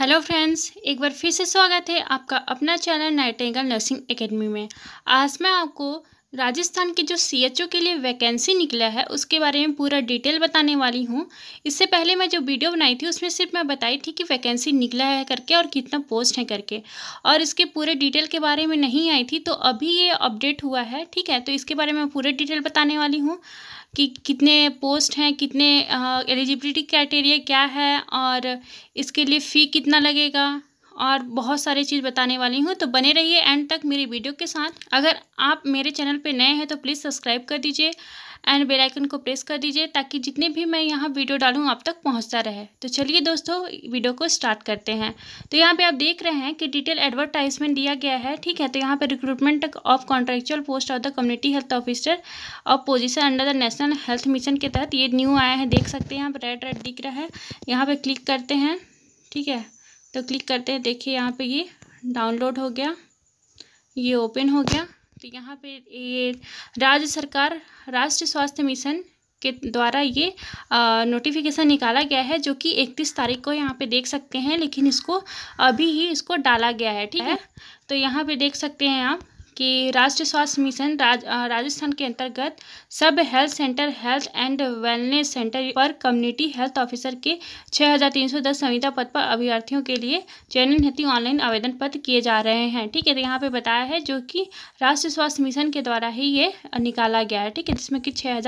hello friends एक बार फिर से स्वागत है आपका अपना चैनल नाइटेंगल नर्सिंग एकेडमी में आज मैं आपको राजस्थान के जो सी के लिए वैकेंसी निकला है उसके बारे में पूरा डिटेल बताने वाली हूँ इससे पहले मैं जो वीडियो बनाई थी उसमें सिर्फ मैं बताई थी कि वैकेंसी निकला है करके और कितना पोस्ट है करके और इसके पूरे डिटेल के बारे में नहीं आई थी तो अभी ये अपडेट हुआ है ठीक है तो इसके बारे में पूरे डिटेल बताने वाली हूँ कि कितने पोस्ट हैं कितने एलिजिबिलिटी क्राइटेरिया क्या है और इसके लिए फ़ी कितना लगेगा और बहुत सारी चीज़ बताने वाली हूँ तो बने रहिए एंड तक मेरी वीडियो के साथ अगर आप मेरे चैनल पे नए हैं तो प्लीज़ सब्सक्राइब कर दीजिए एंड बेल आइकन को प्रेस कर दीजिए ताकि जितने भी मैं यहाँ वीडियो डालूँ आप तक पहुँचता रहे तो चलिए दोस्तों वीडियो को स्टार्ट करते हैं तो यहाँ पे आप देख रहे हैं कि डिटेल एडवर्टाइजमेंट दिया गया है ठीक है तो यहाँ पे recruitment of contractual post of the community health officer और position under the national health mission के तहत ये न्यू आया है देख सकते हैं यहाँ पर रेड रेड दिख रहा है यहाँ पर क्लिक करते हैं ठीक है तो क्लिक करते हैं देखिए यहाँ पे ये डाउनलोड हो गया ये ओपन हो गया तो यहाँ पे ये राज्य सरकार राष्ट्रीय स्वास्थ्य मिशन के द्वारा ये नोटिफिकेशन निकाला गया है जो कि इकतीस तारीख को यहाँ पे देख सकते हैं लेकिन इसको अभी ही इसको डाला गया है ठीक है तो यहाँ पे देख सकते हैं आप कि राष्ट्रीय स्वास्थ्य मिशन राज, राजस्थान के अंतर्गत sub health centre health and wellness centre पर कम्युनिटी हेल्थ ऑफिसर के 6310 संविदा पद पर अभ्यर्थियों के लिए चयन हेतु ऑनलाइन आवेदन पत्र किए जा रहे हैं ठीक है तो यहाँ पे बताया है जो कि राष्ट्रीय स्वास्थ्य मिशन के द्वारा ही ये निकाला गया है ठीक है जिसमें कि छः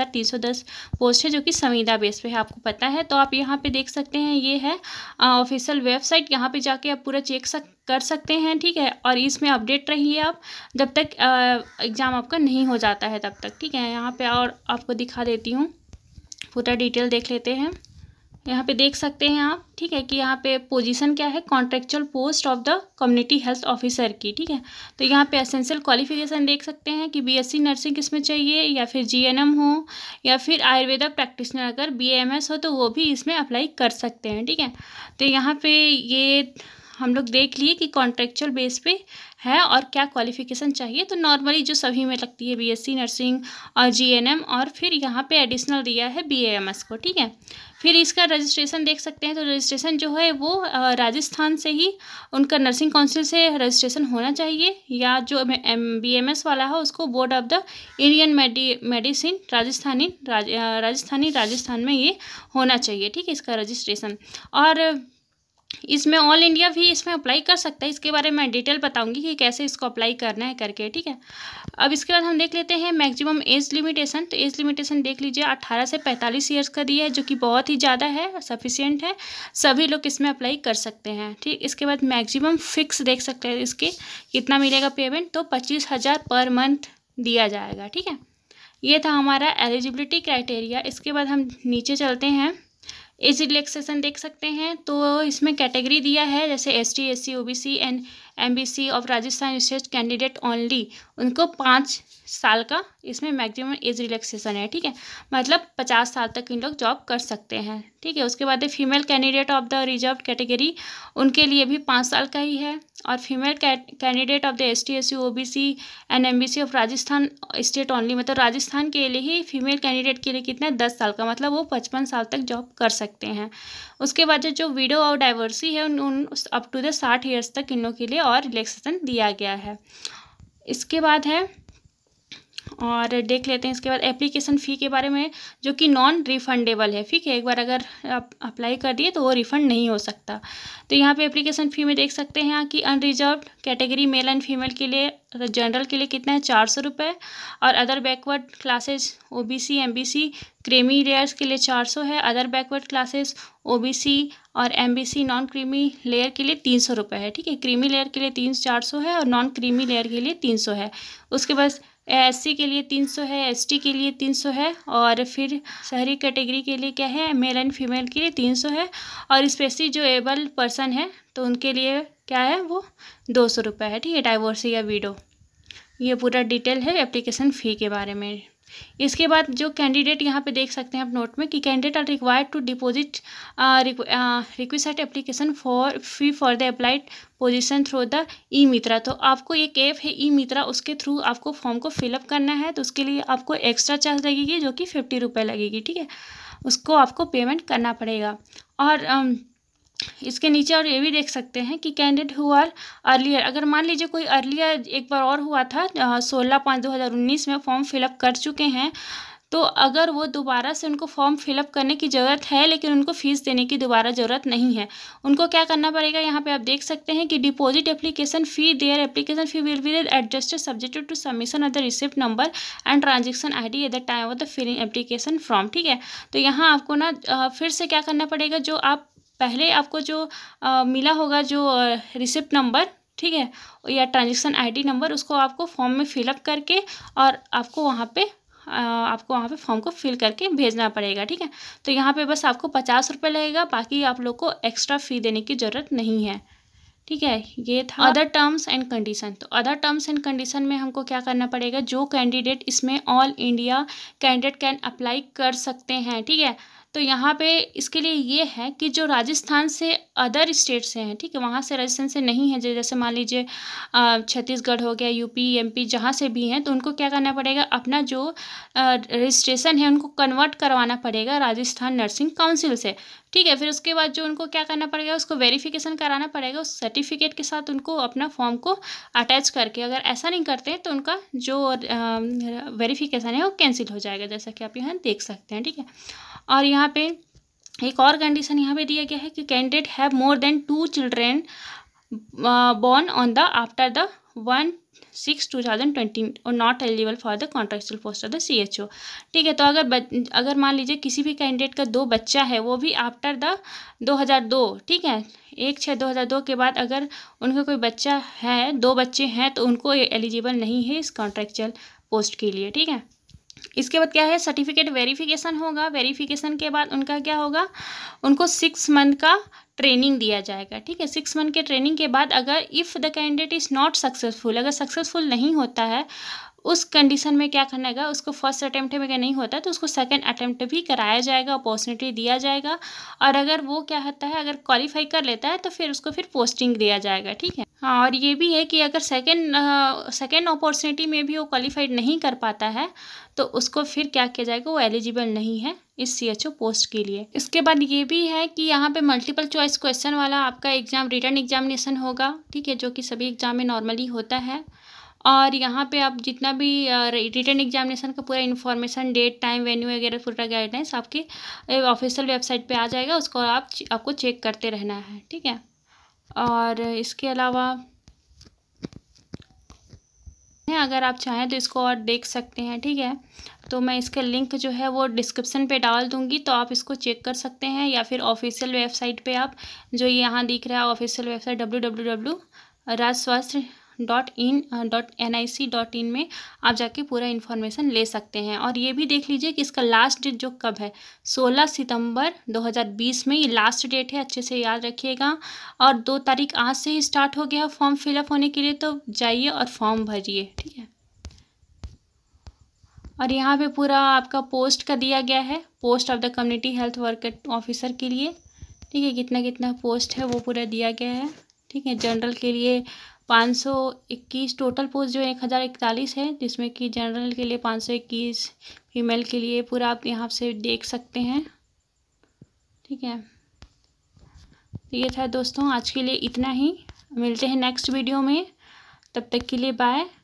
पोस्ट है जो कि संविदा बेस पर है आपको पता है तो आप यहाँ पे देख सकते हैं ये है ऑफिशियल वेबसाइट यहाँ पर जाके आप पूरा चेक सक कर सकते हैं ठीक है और इसमें अपडेट रहिए आप जब तक एग्ज़ाम आपका नहीं हो जाता है तब तक ठीक है यहाँ पे और आपको दिखा देती हूँ पूरा डिटेल देख लेते हैं यहाँ पे देख सकते हैं आप ठीक है कि यहाँ पे पोजीशन क्या है contractual post of the community health officer की ठीक है तो यहाँ पे एसेंशियल क्वालिफिकेशन देख सकते हैं कि बीएससी नर्सिंग किसमें चाहिए या फिर जीएनएम हो या फिर आयुर्वेदा प्रैक्टिशनर अगर बीएमएस हो तो वो भी इसमें अप्लाई कर सकते हैं ठीक है तो यहाँ पर ये हम लोग देख लिए कि कॉन्ट्रेक्चुअल बेस पे है और क्या क्वालिफिकेशन चाहिए तो नॉर्मली जो सभी में लगती है बीएससी नर्सिंग और जीएनएम और फिर यहाँ पे एडिशनल दिया है बीएएमएस को ठीक है फिर इसका रजिस्ट्रेशन देख सकते हैं तो रजिस्ट्रेशन जो है वो राजस्थान से ही उनका नर्सिंग काउंसिल से रजिस्ट्रेशन होना चाहिए या जो बी एम एस वाला है उसको board of the Indian medi medicine Rajasthani Raj, Rajasthani Rajasthan में ये होना चाहिए ठीक है इसका रजिस्ट्रेशन और इसमें ऑल इंडिया भी इसमें अप्लाई कर सकता है इसके बारे में डिटेल बताऊंगी कि कैसे इसको अप्लाई करना है करके ठीक है अब इसके बाद हम देख लेते हैं मैक्सिमम एज लिमिटेशन तो एज लिमिटेशन देख लीजिए 18 से 45 ईयर्स का दिया है जो कि बहुत ही ज़्यादा है सफिशियंट है सभी लोग इसमें अप्लाई कर सकते हैं ठीक इसके बाद मैक्सिमम फिक्स देख सकते हैं इसके कितना मिलेगा पेमेंट तो पच्चीस पर मंथ दिया जाएगा ठीक है ये था हमारा एलिजिबिलिटी क्राइटेरिया इसके बाद हम नीचे चलते हैं एज रिलैक्सेशन देख सकते हैं तो इसमें कैटेगरी दिया है जैसे S T S C O B C and M B C of Rajasthan state candidate only उनको पाँच साल का इसमें मैक्सिमम एज रिलैक्सेशन है ठीक है मतलब पचास साल तक इन लोग जॉब कर सकते हैं ठीक है उसके बाद female candidate of the reserve category उनके लिए भी पाँच साल का ही है और female candidate of the S T S C O B C and M B C of Rajasthan state only मतलब राजस्थान के लिए ही फीमेल कैंडिडेट के लिए कितना है दस साल का मतलब वो पचपन साल तक जॉब कर सकते हैं उसके बाद जो विडो और डाइवर्सी है उन उन अप टू द साठ ईयर्स तक इन लोग के लिए और रिलैक्सेशन दिया गया है इसके बाद है और देख लेते हैं इसके बाद एप्लीकेशन फ़ी के बारे में जो कि नॉन रिफंडेबल है ठीक है एक बार अगर आप अप्लाई कर दिए तो वो रिफ़ंड नहीं हो सकता तो यहाँ पे एप्लीकेशन फ़ी में देख सकते हैं कि unreserved category male and female के लिए जनरल के लिए कितना है चार सौ रुपये और other backward classes O B C M B C creamy layers के लिए चार सौ है other backward classes O B C और M B C non creamy layer के लिए तीन सौ रुपये है ठीक है क्रीमी लेयर के लिए तीन चार सौ है और नॉन क्रीमी लेयर के लिए तीन सौ है उसके बाद एस के लिए तीन सौ है एस के लिए तीन सौ है और फिर शहरी कैटेगरी के लिए क्या है मेल एंड फीमेल के लिए तीन सौ है और स्पेशली जो एबल पर्सन है तो उनके लिए क्या है वो दो सौ रुपये है ठीक है डाइवोर्सी या वीडो ये पूरा डिटेल है एप्लीकेशन फ़ी के बारे में इसके बाद जो कैंडिडेट यहाँ पे देख सकते हैं आप नोट में कि candidate are required to deposit request application for fee for the applied position through the e Mitra तो आपको एक ऐप है ई मित्रा उसके थ्रू आपको फॉर्म को फिलअप करना है तो उसके लिए आपको एक्स्ट्रा चार्ज लगेगी जो कि फिफ्टी लगेगी ठीक है उसको आपको पेमेंट करना पड़ेगा और आ, um, इसके नीचे और ये भी देख सकते हैं कि कैंडिडेट हु आर अर्लियर अगर मान लीजिए कोई अर्लियर एक बार और हुआ था सोलह पाँच दो हज़ार उन्नीस में फॉर्म फिलअप कर चुके हैं तो अगर वो दोबारा से उनको फॉर्म फिलअप करने की ज़रूरत है लेकिन उनको फ़ीस देने की दोबारा ज़रूरत नहीं है उनको क्या करना पड़ेगा यहाँ पे आप देख सकते हैं कि deposit application fee there application fee will be adjusted subjected to submission of the receipt number and transaction I D at the time of the filling application form ठीक है तो यहाँ आपको ना फिर से क्या करना पड़ेगा जो आप पहले आपको जो मिला होगा जो रिसिप्ट नंबर ठीक है या ट्रांजेक्शन आईडी नंबर उसको आपको फॉर्म में फिलअप करके और आपको वहाँ पे आपको वहाँ पे फॉर्म को फिल करके भेजना पड़ेगा ठीक है तो यहाँ पे बस आपको पचास रुपये लगेगा बाकी आप लोग को एक्स्ट्रा फ़ी देने की ज़रूरत नहीं है ठीक है ये था अदर टर्म्स एंड कंडीशन तो अदर टर्म्स एंड कंडीशन में हमको क्या करना पड़ेगा जो कैंडिडेट इसमें all India candidate can apply कर सकते हैं ठीक है तो यहाँ पे इसके लिए ये है कि जो राजस्थान से अदर स्टेट से हैं ठीक है वहाँ से राजस्थान से नहीं है जैसे मान लीजिए छत्तीसगढ़ हो गया यूपी एमपी जहाँ से भी हैं तो उनको क्या करना पड़ेगा अपना जो रजिस्ट्रेशन है उनको कन्वर्ट करवाना पड़ेगा राजस्थान नर्सिंग काउंसिल से ठीक है फिर उसके बाद जो उनको क्या करना पड़ेगा उसको वेरिफिकेशन कराना पड़ेगा उस सर्टिफिकेट के साथ उनको अपना फॉर्म को अटैच करके अगर ऐसा नहीं करते तो उनका जो वेरिफिकेशन है वो कैंसिल हो जाएगा जैसा कि आप यहाँ देख सकते हैं ठीक है और यहाँ पे एक और कंडीशन यहाँ पे दिया गया है कि candidate have more than two children born on the after the one six two thousand twenty are not eligible for the contractual post of the C H O ठीक है तो अगर अगर मान लीजिए किसी भी कैंडिडेट का दो बच्चा है वो भी आफ्टर द दो हज़ार दो ठीक है एक छः दो हज़ार दो के बाद अगर उनका कोई बच्चा है दो बच्चे हैं तो उनको एलिजिबल नहीं है इस कॉन्ट्रेक्चुअल पोस्ट के लिए ठीक है इसके बाद क्या है सर्टिफिकेट वेरिफिकेशन होगा वेरिफिकेशन के बाद उनका क्या होगा उनको सिक्स मंथ का ट्रेनिंग दिया जाएगा ठीक है सिक्स मंथ के ट्रेनिंग के बाद अगर if the candidate is not successful अगर सक्सेसफुल नहीं होता है उस कंडीशन में क्या करना है उसको फर्स्ट अटैम्प्ट में अगर नहीं होता तो उसको सेकंड अटैम्प्ट भी कराया जाएगा अपॉर्चुनिटी दिया जाएगा और अगर वो क्या होता है अगर क्वालिफाई कर लेता है तो फिर उसको फिर पोस्टिंग दिया जाएगा ठीक है हाँ और ये भी है कि अगर सेकेंड सेकेंड अपॉर्चुनिटी में भी वो क्वालिफाइड नहीं कर पाता है तो उसको फिर क्या किया जाएगा वो एलिजिबल नहीं है इस सी एच ओ पोस्ट के लिए इसके बाद ये भी है कि यहाँ पे मल्टीपल चॉइस क्वेश्चन वाला आपका एग्ज़ाम रिटर्न एग्जामिनेशन होगा ठीक है जो कि सभी एग्ज़ाम में नॉर्मली होता है और यहाँ पे आप जितना भी रिटर्न एग्जामिनेशन का पूरा इन्फॉर्मेशन डेट टाइम वेन्यू वगैरह पूरा गाइडेंस आपकी ऑफिशियल वेबसाइट पे आ जाएगा उसको आप आपको चेक करते रहना है ठीक है और इसके अलावा अगर आप चाहें तो इसको और देख सकते हैं ठीक है तो मैं इसका लिंक जो है वो डिस्क्रिप्शन पे डाल दूंगी तो आप इसको चेक कर सकते हैं या फिर ऑफिशियल वेबसाइट पे आप जो यहाँ दिख रहा है official website W W W Raj Swasthya dot in dot N I C dot in में आप जाके पूरा इन्फॉर्मेशन ले सकते हैं और ये भी देख लीजिए कि इसका लास्ट डेट जो कब है 16 सितंबर 2020 में ये लास्ट डेट है अच्छे से याद रखिएगा और दो तारीख आज से ही स्टार्ट हो गया फॉर्म फिलअप होने के लिए तो जाइए और फॉर्म भरिए ठीक है और यहाँ पे पूरा आपका पोस्ट का दिया गया है post of the community health worker officer के लिए ठीक है कितना कितना पोस्ट है वो पूरा दिया गया है ठीक है जनरल के लिए पाँच सौ इक्कीस टोटल पोस्ट जो है एक हज़ार इकतालीस है जिसमें कि जनरल के लिए पाँच सौ इक्कीस फीमेल के लिए पूरा आप यहाँ से देख सकते हैं ठीक है तो ये था दोस्तों आज के लिए इतना ही मिलते हैं नेक्स्ट वीडियो में तब तक के लिए बाय